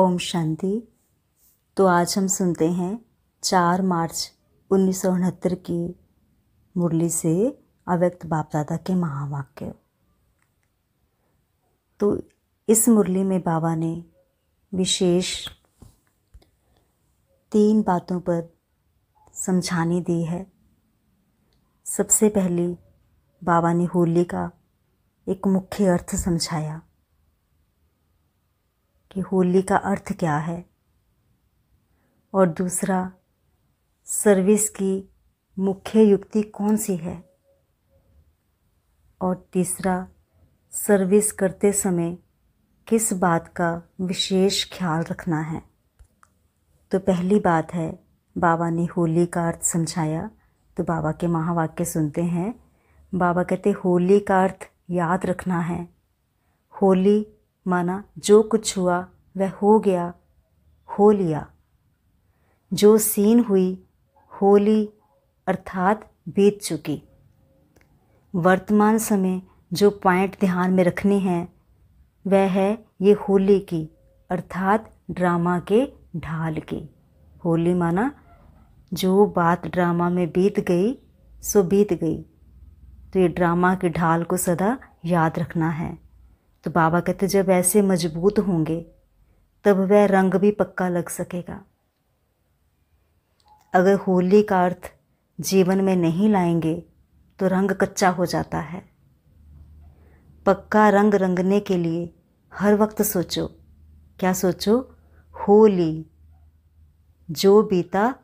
ओम शांति तो आज हम सुनते हैं चार मार्च उन्नीस की मुरली से अव्यक्त बाप दादा के महावाक्य तो इस मुरली में बाबा ने विशेष तीन बातों पर समझाने दी है सबसे पहली बाबा ने होली का एक मुख्य अर्थ समझाया कि होली का अर्थ क्या है और दूसरा सर्विस की मुख्य युक्ति कौन सी है और तीसरा सर्विस करते समय किस बात का विशेष ख्याल रखना है तो पहली बात है बाबा ने होली का अर्थ समझाया तो बाबा के महावाक्य सुनते हैं बाबा कहते होली का अर्थ याद रखना है होली माना जो कुछ हुआ वह हो गया हो लिया जो सीन हुई होली अर्थात बीत चुकी वर्तमान समय जो पॉइंट ध्यान में रखने हैं वह है ये होली की अर्थात ड्रामा के ढाल की होली माना जो बात ड्रामा में बीत गई सो बीत गई तो ये ड्रामा के ढाल को सदा याद रखना है तो बाबा कहते जब ऐसे मजबूत होंगे तब वह रंग भी पक्का लग सकेगा अगर होली का अर्थ जीवन में नहीं लाएंगे तो रंग कच्चा हो जाता है पक्का रंग रंगने के लिए हर वक्त सोचो क्या सोचो होली जो बीता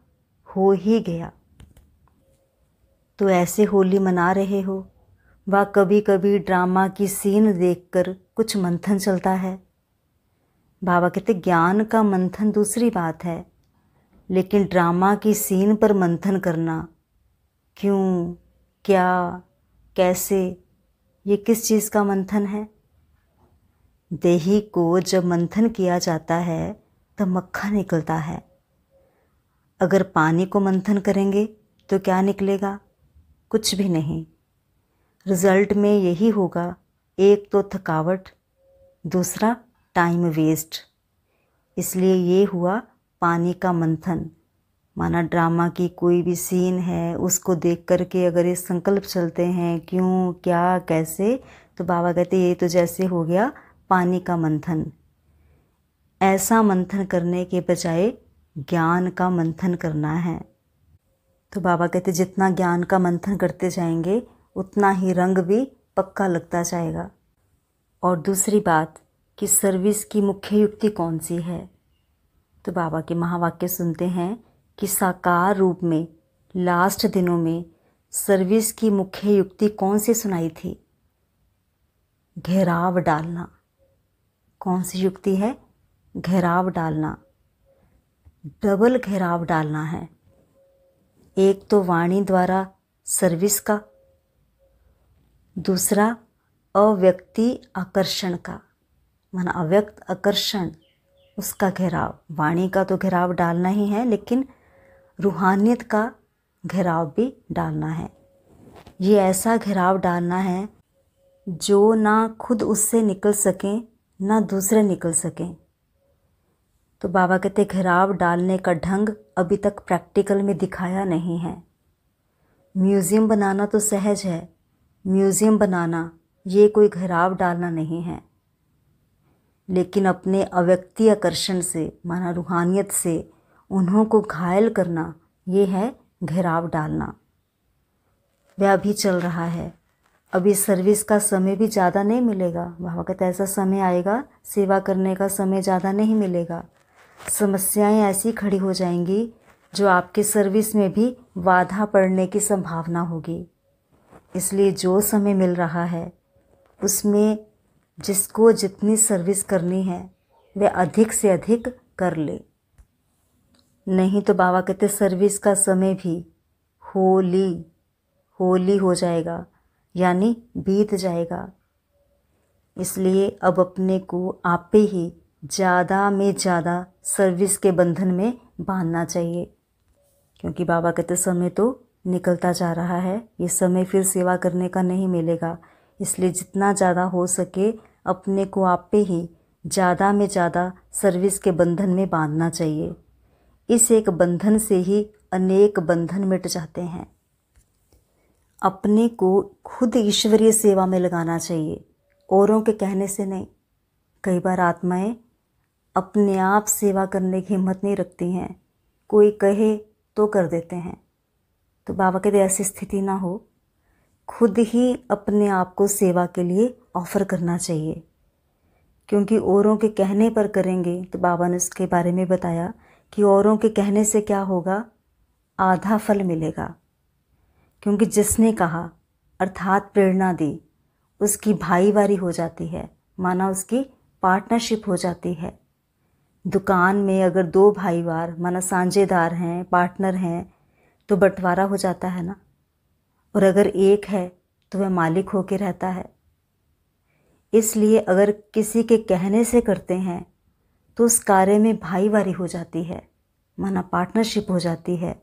हो ही गया तो ऐसे होली मना रहे हो व कभी कभी ड्रामा की सीन देखकर कुछ मंथन चलता है बाबा कहते ज्ञान का मंथन दूसरी बात है लेकिन ड्रामा की सीन पर मंथन करना क्यों क्या कैसे ये किस चीज़ का मंथन है देही को जब मंथन किया जाता है तो मक्खन निकलता है अगर पानी को मंथन करेंगे तो क्या निकलेगा कुछ भी नहीं रिज़ल्ट में यही होगा एक तो थकावट दूसरा टाइम वेस्ट इसलिए ये हुआ पानी का मंथन माना ड्रामा की कोई भी सीन है उसको देख कर के अगर ये संकल्प चलते हैं क्यों क्या कैसे तो बाबा कहते ये तो जैसे हो गया पानी का मंथन ऐसा मंथन करने के बजाय ज्ञान का मंथन करना है तो बाबा कहते जितना ज्ञान का मंथन करते जाएंगे उतना ही रंग भी पक्का लगता जाएगा और दूसरी बात कि सर्विस की मुख्य युक्ति कौन सी है तो बाबा के महावाक्य सुनते हैं कि साकार रूप में लास्ट दिनों में सर्विस की मुख्य युक्ति कौन सी सुनाई थी घेराव डालना कौन सी युक्ति है घेराव डालना डबल घेराव डालना है एक तो वाणी द्वारा सर्विस का दूसरा अव्यक्ति आकर्षण का माना अव्यक्त आकर्षण उसका घेराव वाणी का तो घेराव डालना ही है लेकिन रूहानियत का घेराव भी डालना है ये ऐसा घेराव डालना है जो ना खुद उससे निकल सकें ना दूसरे निकल सकें तो बाबा कहते घेराव डालने का ढंग अभी तक प्रैक्टिकल में दिखाया नहीं है म्यूज़ियम बनाना तो सहज है म्यूज़ियम बनाना ये कोई घराव डालना नहीं है लेकिन अपने अव्यक्ति आकर्षण से माना रूहानियत से उन्हों को घायल करना ये है घेराव डालना वह अभी चल रहा है अभी सर्विस का समय भी ज़्यादा नहीं मिलेगा बाबा कहते तो ऐसा समय आएगा सेवा करने का समय ज़्यादा नहीं मिलेगा समस्याएं ऐसी खड़ी हो जाएंगी जो आपके सर्विस में भी बाधा पड़ने की संभावना होगी इसलिए जो समय मिल रहा है उसमें जिसको जितनी सर्विस करनी है वे अधिक से अधिक कर ले नहीं तो बाबा कहते सर्विस का समय भी होली होली हो जाएगा यानी बीत जाएगा इसलिए अब अपने को आपे ही ज़्यादा में ज़्यादा सर्विस के बंधन में बांधना चाहिए क्योंकि बाबा कहते समय तो निकलता जा रहा है ये समय फिर सेवा करने का नहीं मिलेगा इसलिए जितना ज़्यादा हो सके अपने को आप पे ही ज़्यादा में ज़्यादा सर्विस के बंधन में बांधना चाहिए इस एक बंधन से ही अनेक बंधन मिट जाते हैं अपने को खुद ईश्वरीय सेवा में लगाना चाहिए औरों के कहने से नहीं कई बार आत्माएं अपने आप सेवा करने की हिम्मत नहीं रखती हैं कोई कहे तो कर देते हैं तो बाबा के ऐसी स्थिति ना हो खुद ही अपने आप को सेवा के लिए ऑफ़र करना चाहिए क्योंकि औरों के कहने पर करेंगे तो बाबा ने उसके बारे में बताया कि औरों के कहने से क्या होगा आधा फल मिलेगा क्योंकि जिसने कहा अर्थात प्रेरणा दी उसकी भाईवारी हो जाती है माना उसकी पार्टनरशिप हो जाती है दुकान में अगर दो भाईवार माना साझेदार हैं पार्टनर हैं तो बंटवारा हो जाता है ना और अगर एक है तो वह मालिक होके रहता है इसलिए अगर किसी के कहने से करते हैं तो उस कार्य में भाईवारी हो जाती है माना पार्टनरशिप हो जाती है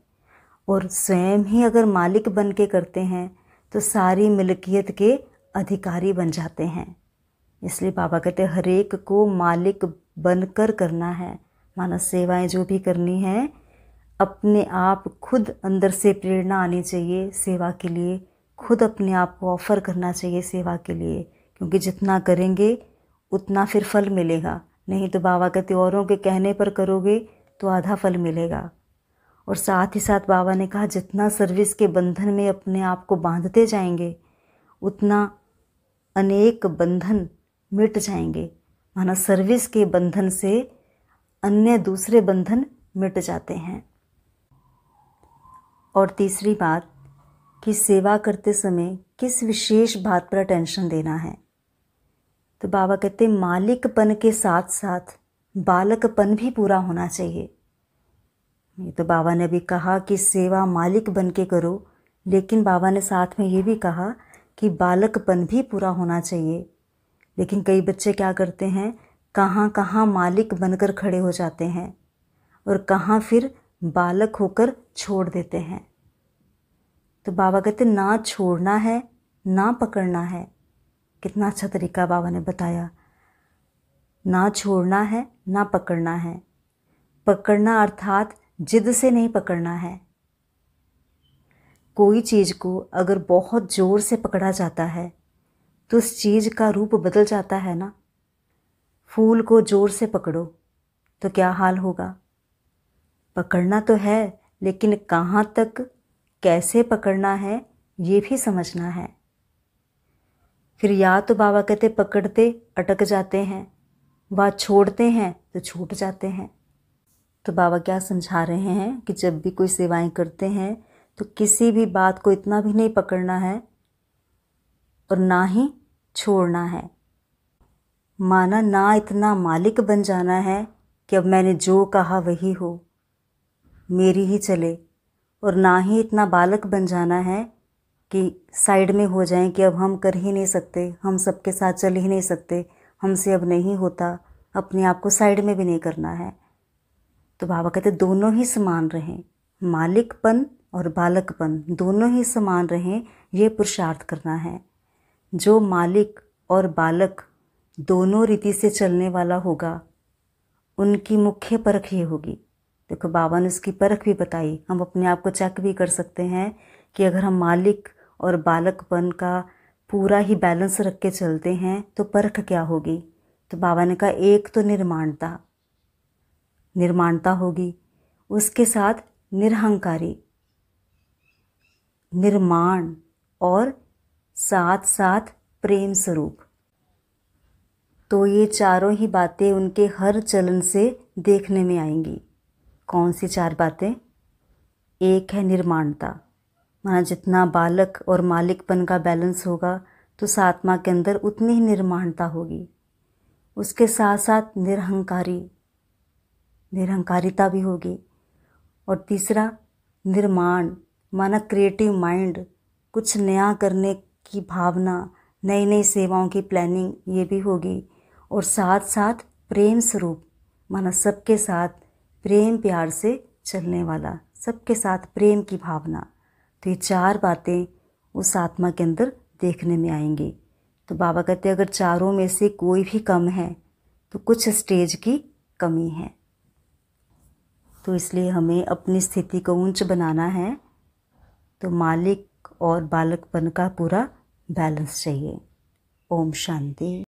और स्वयं ही अगर मालिक बन के करते हैं तो सारी मिलकियत के अधिकारी बन जाते हैं इसलिए बाबा कहते हरेक को मालिक बनकर करना है माना सेवाएं जो भी करनी है अपने आप खुद अंदर से प्रेरणा आनी चाहिए सेवा के लिए खुद अपने आप को ऑफ़र करना चाहिए सेवा के लिए क्योंकि जितना करेंगे उतना फिर फल मिलेगा नहीं तो बाबा कहते औरों के कहने पर करोगे तो आधा फल मिलेगा और साथ ही साथ बाबा ने कहा जितना सर्विस के बंधन में अपने आप को बांधते जाएंगे उतना अनेक बंधन मिट जाएंगे माना सर्विस के बंधन से अन्य दूसरे बंधन मिट जाते हैं और तीसरी बात कि सेवा करते समय किस विशेष बात पर अटेंशन देना है तो बाबा कहते मालिकपन के साथ साथ बालकपन भी पूरा होना चाहिए ये तो बाबा ने भी कहा कि सेवा मालिक बन के करो लेकिन बाबा ने साथ में ये भी कहा कि बालकपन भी पूरा होना चाहिए लेकिन कई बच्चे क्या करते हैं कहाँ कहाँ मालिक बनकर खड़े हो जाते हैं और कहाँ फिर बालक होकर छोड़ देते हैं तो बाबा कहते ना छोड़ना है ना पकड़ना है कितना अच्छा तरीका बाबा ने बताया ना छोड़ना है ना पकड़ना है पकड़ना अर्थात जिद से नहीं पकड़ना है कोई चीज़ को अगर बहुत ज़ोर से पकड़ा जाता है तो उस चीज़ का रूप बदल जाता है ना फूल को ज़ोर से पकड़ो तो क्या हाल होगा पकड़ना तो है लेकिन कहाँ तक कैसे पकड़ना है ये भी समझना है फिर या तो बाबा कहते पकड़ते अटक जाते हैं व छोड़ते हैं तो छूट जाते हैं तो बाबा क्या समझा रहे हैं कि जब भी कोई सेवाएं करते हैं तो किसी भी बात को इतना भी नहीं पकड़ना है और ना ही छोड़ना है माना ना इतना मालिक बन जाना है कि अब मैंने जो कहा वही हो मेरी ही चले और ना ही इतना बालक बन जाना है कि साइड में हो जाएं कि अब हम कर ही नहीं सकते हम सबके साथ चल ही नहीं सकते हमसे अब नहीं होता अपने आप को साइड में भी नहीं करना है तो बाबा कहते दोनों ही समान रहें मालिकपन और बालकपन दोनों ही समान रहें ये पुरुषार्थ करना है जो मालिक और बालक दोनों रीति से चलने वाला होगा उनकी मुख्य परख ये होगी देखो बाबा ने उसकी परख भी बताई हम अपने आप को चेक भी कर सकते हैं कि अगर हम मालिक और बालकपन का पूरा ही बैलेंस रख के चलते हैं तो परख क्या होगी तो बाबा ने कहा एक तो निर्माणता निर्माणता होगी उसके साथ निरहंकारी निर्माण और साथ साथ प्रेम स्वरूप तो ये चारों ही बातें उनके हर चलन से देखने में आएंगी कौन सी चार बातें एक है निर्माणता माना जितना बालक और मालिकपन का बैलेंस होगा तो सातमा के अंदर उतनी ही निर्माणता होगी उसके साथ साथ निरहंकारी निरहंकारिता भी होगी और तीसरा निर्माण माना क्रिएटिव माइंड कुछ नया करने की भावना नई नई सेवाओं की प्लानिंग ये भी होगी और साथ साथ प्रेम स्वरूप माना सबके साथ प्रेम प्यार से चलने वाला सबके साथ प्रेम की भावना तो ये चार बातें उस आत्मा के अंदर देखने में आएंगी तो बाबा कहते अगर चारों में से कोई भी कम है तो कुछ स्टेज की कमी है तो इसलिए हमें अपनी स्थिति को ऊंच बनाना है तो मालिक और बालकपन का पूरा बैलेंस चाहिए ओम शांति